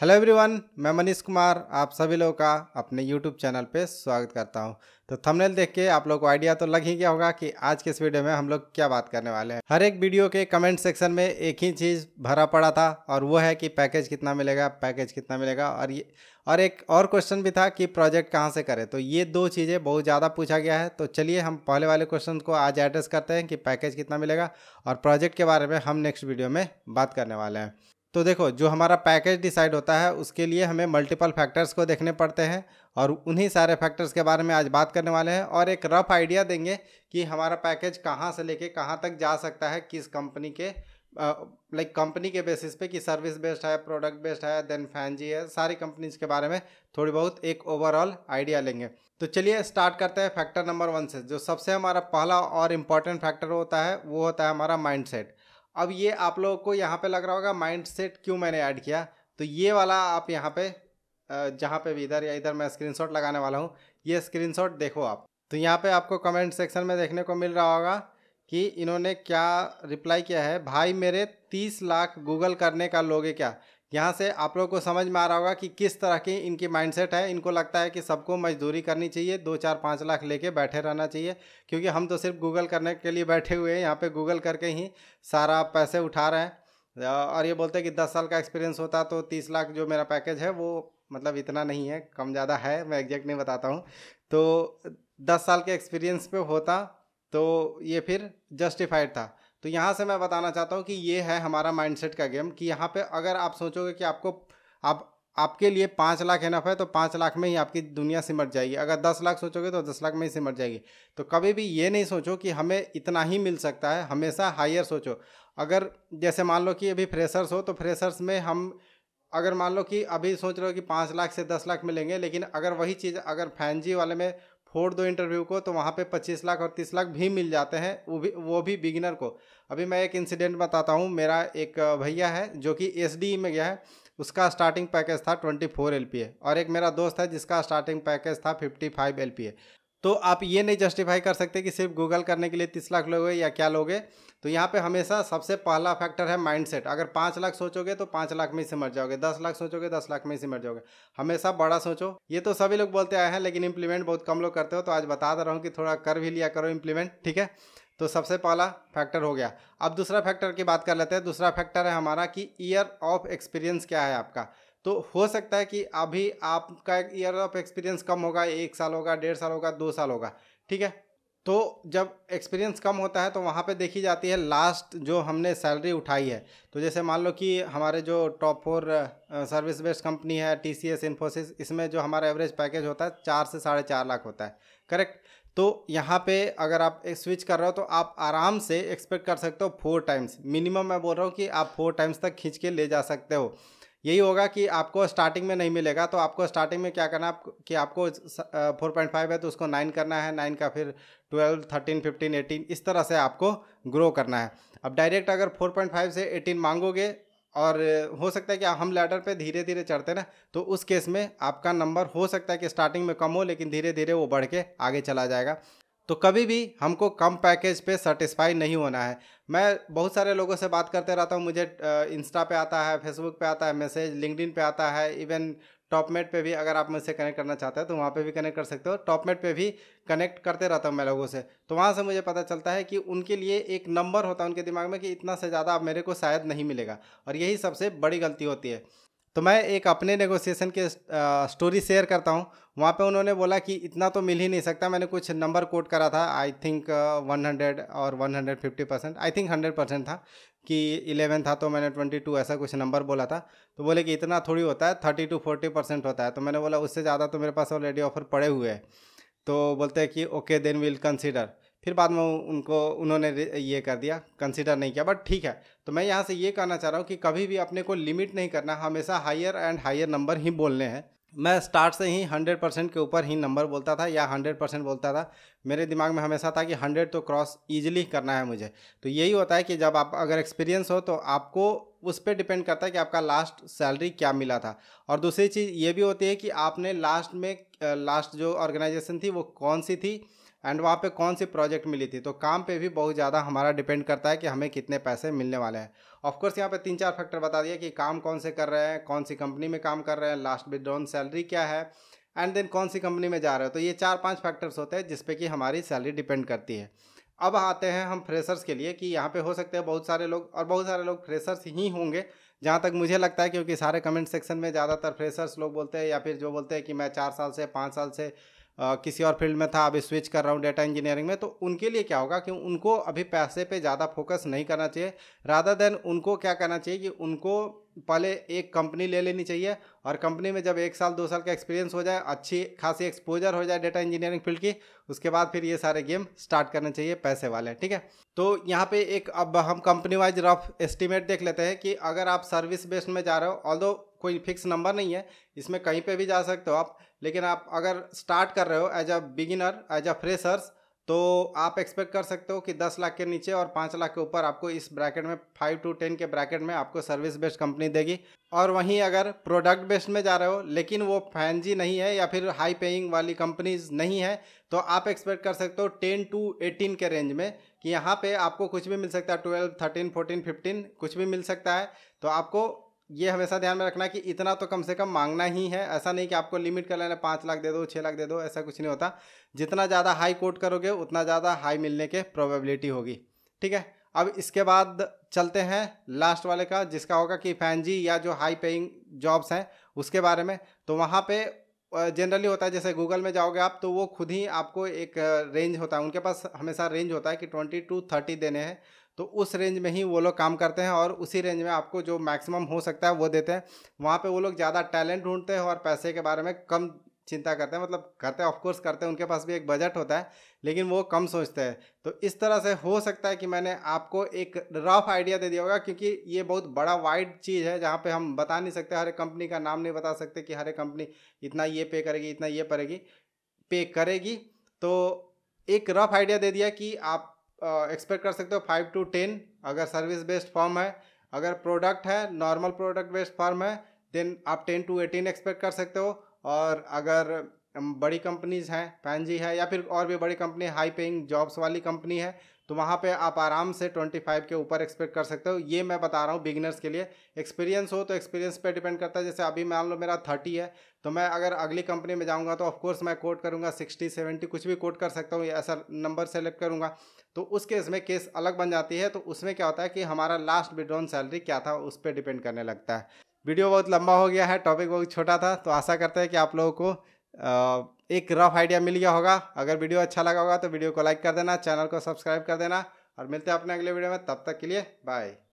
hello everyone मैं मनीष कुमार आप सभी लोगों का अपने यूट्यूब चैनल पे स्वागत करता हूँ तो थंबनेल देख के आप लोग को आइडिया तो लग ही गया होगा कि आज के इस वीडियो में हम लोग क्या बात करने वाले हैं हर एक वीडियो के कमेंट सेक्शन में एक ही चीज़ भरा पड़ा था और वो है कि पैकेज कितना मिलेगा पैकेज कितना मिलेगा और ये और एक और क्वेश्चन भी था कि प्रोजेक्ट कहाँ से करें तो ये दो चीज़ें बहुत ज़्यादा पूछा गया है तो चलिए हम पहले वाले क्वेश्चन को आज एड्रेस करते हैं कि पैकेज कितना मिलेगा और प्रोजेक्ट के बारे में हम नेक्स्ट वीडियो में बात करने वाले हैं तो देखो जो हमारा पैकेज डिसाइड होता है उसके लिए हमें मल्टीपल फैक्टर्स को देखने पड़ते हैं और उन्हीं सारे फैक्टर्स के बारे में आज बात करने वाले हैं और एक रफ आइडिया देंगे कि हमारा पैकेज कहाँ से लेके कहाँ तक जा सकता है किस कंपनी के लाइक कंपनी के बेसिस पे कि सर्विस बेस्ड है प्रोडक्ट बेस्ड है देन जी है सारी कंपनीज के बारे में थोड़ी बहुत एक ओवरऑल आइडिया लेंगे तो चलिए स्टार्ट करते हैं फैक्टर नंबर वन से जो सबसे हमारा पहला और इम्पॉर्टेंट फैक्टर होता है वो होता है हमारा माइंड अब ये आप लोगों को यहाँ पे लग रहा होगा माइंड सेट क्यों मैंने ऐड किया तो ये वाला आप यहाँ पे जहाँ पे भी इधर या इधर मैं स्क्रीनशॉट लगाने वाला हूँ ये स्क्रीनशॉट देखो आप तो यहाँ पे आपको कमेंट सेक्शन में देखने को मिल रहा होगा कि इन्होंने क्या रिप्लाई किया है भाई मेरे तीस लाख गूगल करने का लोगे क्या यहाँ से आप लोग को समझ में आ रहा होगा कि किस तरह की इनकी माइंडसेट है इनको लगता है कि सबको मजदूरी करनी चाहिए दो चार पाँच लाख लेके बैठे रहना चाहिए क्योंकि हम तो सिर्फ गूगल करने के लिए बैठे हुए हैं यहाँ पे गूगल करके ही सारा पैसे उठा रहे हैं और ये बोलते हैं कि दस साल का एक्सपीरियंस होता तो तीस लाख जो मेरा पैकेज है वो मतलब इतना नहीं है कम ज़्यादा है मैं एग्जैक्ट नहीं बताता हूँ तो दस साल के एक्सपीरियंस पे होता तो ये फिर जस्टिफाइड था तो यहाँ से मैं बताना चाहता हूँ कि ये है हमारा माइंडसेट का गेम कि यहाँ पे अगर आप सोचोगे कि आपको आप आपके लिए पाँच लाख एनफ है तो पाँच लाख में ही आपकी दुनिया सिमट जाएगी अगर दस लाख सोचोगे तो दस लाख में ही सिमट जाएगी तो कभी भी ये नहीं सोचो कि हमें इतना ही मिल सकता है हमेशा हायर सोचो अगर जैसे मान लो कि अभी फ्रेशर्स हो तो फ्रेशर्स में हम अगर मान लो कि अभी सोच रहे हो कि पाँच लाख से दस लाख मिलेंगे लेकिन अगर वही चीज़ अगर फैनजी वाले में फोड़ दो इंटरव्यू को तो वहाँ पे 25 लाख और 30 लाख भी मिल जाते हैं वो भी वो भी बिगिनर को अभी मैं एक इंसिडेंट बताता हूँ मेरा एक भैया है जो कि एस e में गया है उसका स्टार्टिंग पैकेज था 24 फोर और एक मेरा दोस्त है जिसका स्टार्टिंग पैकेज था 55 फाइव तो आप ये नहीं जस्टिफाई कर सकते कि सिर्फ गूगल करने के लिए तीस लाख लोगे या क्या लोगे तो यहाँ पे हमेशा सबसे पहला फैक्टर है माइंडसेट अगर पाँच लाख सोचोगे तो पाँच लाख में ही सिमट जाओगे दस लाख सोचोगे दस लाख में ही सिमट जाओगे हमेशा बड़ा सोचो ये तो सभी लोग बोलते आए हैं लेकिन इम्प्लीमेंट बहुत कम लोग करते हो तो आज बता दे रहा हूँ कि थोड़ा कर भी लिया करो इम्प्लीमेंट ठीक है तो सबसे पहला फैक्टर हो गया अब दूसरा फैक्टर की बात कर लेते हैं दूसरा फैक्टर है हमारा कि ईयर ऑफ एक्सपीरियंस क्या है आपका तो हो सकता है कि अभी आपका ईयर ऑफ एक्सपीरियंस कम होगा एक साल होगा डेढ़ साल होगा दो साल होगा ठीक है तो जब एक्सपीरियंस कम होता है तो वहाँ पे देखी जाती है लास्ट जो हमने सैलरी उठाई है तो जैसे मान लो कि हमारे जो top four service based company है टी सी एस इन्फोसिस इसमें जो हमारा एवरेज पैकेज होता है चार से साढ़े चार लाख होता है करेक्ट तो यहाँ पे अगर आप एक स्विच कर रहे हो तो आप आराम से एक्सपेक्ट कर सकते हो फोर टाइम्स मिनिमम मैं बोल रहा हूँ कि आप फोर टाइम्स तक खींच के ले जा सकते हो यही होगा कि आपको स्टार्टिंग में नहीं मिलेगा तो आपको स्टार्टिंग में क्या करना कि आपको फोर पॉइंट फाइव है तो उसको नाइन करना है नाइन का फिर ट्वेल्व थर्टीन फिफ्टीन एटीन इस तरह से आपको ग्रो करना है अब डायरेक्ट अगर फोर पॉइंट फाइव से एटीन मांगोगे और हो सकता है कि हम लैडर पे धीरे धीरे चढ़ते ना तो उस केस में आपका नंबर हो सकता है कि स्टार्टिंग में कम हो लेकिन धीरे धीरे वो बढ़ के आगे चला जाएगा तो कभी भी हमको कम पैकेज पे सेटिस्फाई नहीं होना है मैं बहुत सारे लोगों से बात करते रहता हूँ मुझे इंस्टा पे आता है फेसबुक पे आता है मैसेज लिंकडिन पे आता है इवन टॉपमेट पे भी अगर आप मुझसे कनेक्ट करना चाहते हैं तो वहाँ पे भी कनेक्ट कर सकते हो टॉपमेट पे भी कनेक्ट करते रहता हूँ मैं लोगों से तो वहाँ से मुझे पता चलता है कि उनके लिए एक नंबर होता है उनके दिमाग में कि इतना से ज़्यादा आप मेरे को शायद नहीं मिलेगा और यही सबसे बड़ी गलती होती है तो मैं एक अपने नेगोशिएशन के स्टोरी शेयर करता हूँ वहाँ पे उन्होंने बोला कि इतना तो मिल ही नहीं सकता मैंने कुछ नंबर कोट करा था आई थिंक 100 और 150 परसेंट आई थिंक 100 परसेंट था कि 11 था तो मैंने 22 ऐसा कुछ नंबर बोला था तो बोले कि इतना थोड़ी होता है थर्टी टू फोर्टी परसेंट होता है तो मैंने बोला उससे ज़्यादा तो मेरे पास ऑलरेडी ऑफर पड़े हुए हैं तो बोलते हैं कि ओके देन विल कंसिडर फिर बाद में उनको उन्होंने ये कर दिया कंसिडर नहीं किया बट ठीक है तो मैं यहाँ से ये कहना चाह रहा हूँ कि कभी भी अपने को लिमिट नहीं करना हमेशा हायर एंड हायर नंबर ही बोलने हैं मैं स्टार्ट से ही हंड्रेड परसेंट के ऊपर ही नंबर बोलता था या हंड्रेड परसेंट बोलता था मेरे दिमाग में हमेशा था कि हंड्रेड तो क्रॉस ईजिली करना है मुझे तो यही होता है कि जब आप अगर एक्सपीरियंस हो तो आपको उस पर डिपेंड करता है कि आपका लास्ट सैलरी क्या मिला था और दूसरी चीज़ ये भी होती है कि आपने लास्ट में लास्ट जो ऑर्गेनाइजेशन थी वो कौन सी थी एंड वहाँ पे कौन सी प्रोजेक्ट मिली थी तो काम पे भी बहुत ज़्यादा हमारा डिपेंड करता है कि हमें कितने पैसे मिलने वाले हैं ऑफकोर्स यहाँ पे तीन चार फैक्टर बता दिए कि काम कौन से कर रहे हैं कौन सी कंपनी में काम कर रहे हैं लास्ट विद डाउन सैलरी क्या है एंड देन कौन सी कंपनी में जा रहे हो तो ये चार पाँच फैक्टर्स होते हैं जिसपे कि हमारी सैलरी डिपेंड करती है अब आते हैं हम फ्रेशर्स के लिए कि यहाँ पे हो सकते हैं बहुत सारे लोग और बहुत सारे लोग फ्रेशर्स ही होंगे जहाँ तक मुझे लगता है क्योंकि सारे कमेंट सेक्शन में ज़्यादातर फ्रेशर्स लोग बोलते हैं या फिर जो बोलते हैं कि मैं चार साल से पाँच साल से किसी और फील्ड में था अभी स्विच कर रहा हूँ डेटा इंजीनियरिंग में तो उनके लिए क्या होगा कि उनको अभी पैसे पे ज़्यादा फोकस नहीं करना चाहिए राधा देन उनको क्या करना चाहिए कि उनको पहले एक कंपनी ले लेनी चाहिए और कंपनी में जब एक साल दो साल का एक्सपीरियंस हो जाए अच्छी खासी एक्सपोजर हो जाए डेटा इंजीनियरिंग फील्ड की उसके बाद फिर ये सारे गेम स्टार्ट करने चाहिए पैसे वाले ठीक है तो यहाँ पे एक अब हम कंपनी वाइज रफ एस्टिमेट देख लेते हैं कि अगर आप सर्विस बेस्ड में जा रहे हो ऑल कोई फिक्स नंबर नहीं है इसमें कहीं पर भी जा सकते हो आप लेकिन आप अगर स्टार्ट कर रहे हो as a beginner as a freshers तो आप एक्सपेक्ट कर सकते हो कि 10 लाख के नीचे और 5 लाख के ऊपर आपको इस ब्रैकेट में 5 टू 10 के ब्रैकेट में आपको सर्विस बेस्ड कंपनी देगी और वहीं अगर प्रोडक्ट बेस्ड में जा रहे हो लेकिन वो फैंजी नहीं है या फिर हाई पेइंग वाली कंपनीज नहीं है तो आप एक्सपेक्ट कर सकते हो 10 टू 18 के रेंज में कि यहाँ पे आपको कुछ भी मिल सकता है ट्वेल्व थर्टीन फोर्टीन फिफ्टीन कुछ भी मिल सकता है तो आपको ये हमेशा ध्यान में रखना कि इतना तो कम से कम मांगना ही है ऐसा नहीं कि आपको लिमिट कर लेना पाँच लाख दे दो छः लाख दे दो ऐसा कुछ नहीं होता जितना ज़्यादा हाई कोट करोगे उतना ज़्यादा हाई मिलने के प्रोबेबिलिटी होगी ठीक है अब इसके बाद चलते हैं लास्ट वाले का जिसका होगा कि फैनजी या जो हाई पेइंग जॉब्स हैं उसके बारे में तो वहाँ पे जनरली होता है जैसे गूगल में जाओगे आप तो वो खुद ही आपको एक रेंज होता है उनके पास हमेशा रेंज होता है कि ट्वेंटी टू थर्टी देने हैं तो उस रेंज में ही वो लोग काम करते हैं और उसी रेंज में आपको जो मैक्सिमम हो सकता है वो देते हैं वहाँ पे वो लोग ज़्यादा टैलेंट ढूंढते हैं और पैसे के बारे में कम चिंता करते हैं मतलब करते हैं ऑफकोर्स करते हैं उनके पास भी एक बजट होता है लेकिन वो कम सोचते हैं तो इस तरह से हो सकता है कि मैंने आपको एक रफ आइडिया दे दिया होगा क्योंकि ये बहुत बड़ा वाइड चीज़ है जहाँ पे हम बता नहीं सकते हर एक कंपनी का नाम नहीं बता सकते कि हर एक कंपनी इतना ये पे करेगी इतना ये पड़ेगी पे करेगी तो एक रफ आइडिया दे दिया कि आप एक्सपेक्ट कर सकते हो फाइव टू टेन अगर सर्विस बेस्ड फॉर्म है अगर प्रोडक्ट है नॉर्मल प्रोडक्ट बेस्ड फॉर्म है देन आप टेन टू एटीन एक्सपेक्ट कर सकते हो और अगर बड़ी कंपनीज हैं पैनजी है या फिर और भी बड़ी कंपनी हाई पेइंग जॉब्स वाली कंपनी है तो वहाँ पे आप आराम से 25 के ऊपर एक्सपेक्ट कर सकते हो ये मैं बता रहा हूँ बिगनर्स के लिए एक्सपीरियंस हो तो एक्सपीरियंस पे डिपेंड करता है जैसे अभी मान लो मेरा 30 है तो मैं अगर अगली कंपनी में जाऊँगा तो ऑफकोर्स मैं कोट करूँगा 60 70 कुछ भी कोट कर सकता हूँ ऐसा नंबर सेलेक्ट करूँगा तो उस केस में केस अलग बन जाती है तो उसमें क्या होता है कि हमारा लास्ट विड्रॉन सैलरी क्या था उस पर डिपेंड करने लगता है वीडियो बहुत लंबा हो गया है टॉपिक बहुत छोटा था तो आशा करते हैं कि आप लोगों को एक रफ आइडिया मिल गया होगा अगर वीडियो अच्छा लगा होगा तो वीडियो को लाइक कर देना चैनल को सब्सक्राइब कर देना और मिलते हैं अपने अगले वीडियो में तब तक के लिए बाय